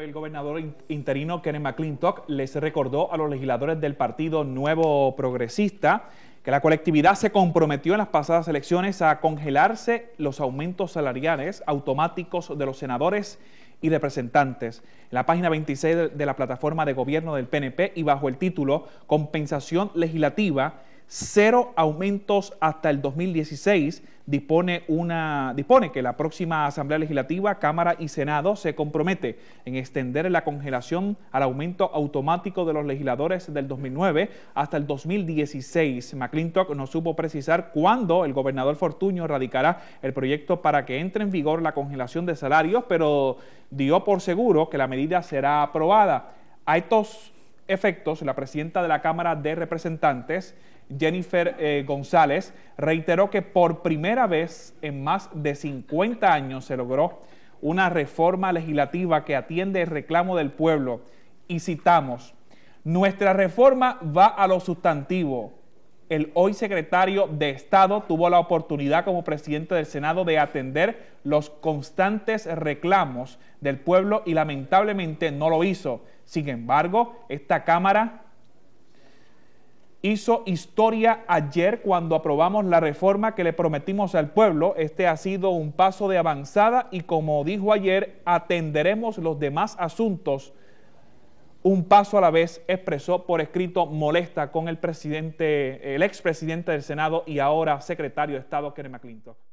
el gobernador interino Kenneth McClintock les recordó a los legisladores del Partido Nuevo Progresista que la colectividad se comprometió en las pasadas elecciones a congelarse los aumentos salariales automáticos de los senadores y representantes. En la página 26 de la plataforma de gobierno del PNP y bajo el título Compensación Legislativa, cero aumentos hasta el 2016. Dispone, una, dispone que la próxima Asamblea Legislativa, Cámara y Senado se compromete en extender la congelación al aumento automático de los legisladores del 2009 hasta el 2016. McClintock no supo precisar cuándo el gobernador Fortuño radicará el proyecto para que entre en vigor la congelación de salarios, pero dio por seguro que la medida será aprobada. A estos efectos, la presidenta de la Cámara de Representantes, Jennifer eh, González, reiteró que por primera vez en más de 50 años se logró una reforma legislativa que atiende el reclamo del pueblo. Y citamos, nuestra reforma va a lo sustantivo, el hoy secretario de Estado tuvo la oportunidad como presidente del Senado de atender los constantes reclamos del pueblo y lamentablemente no lo hizo. Sin embargo, esta Cámara hizo historia ayer cuando aprobamos la reforma que le prometimos al pueblo. Este ha sido un paso de avanzada y como dijo ayer, atenderemos los demás asuntos un paso a la vez, expresó por escrito molesta con el presidente, el expresidente del Senado y ahora secretario de Estado, Kerry McClintock.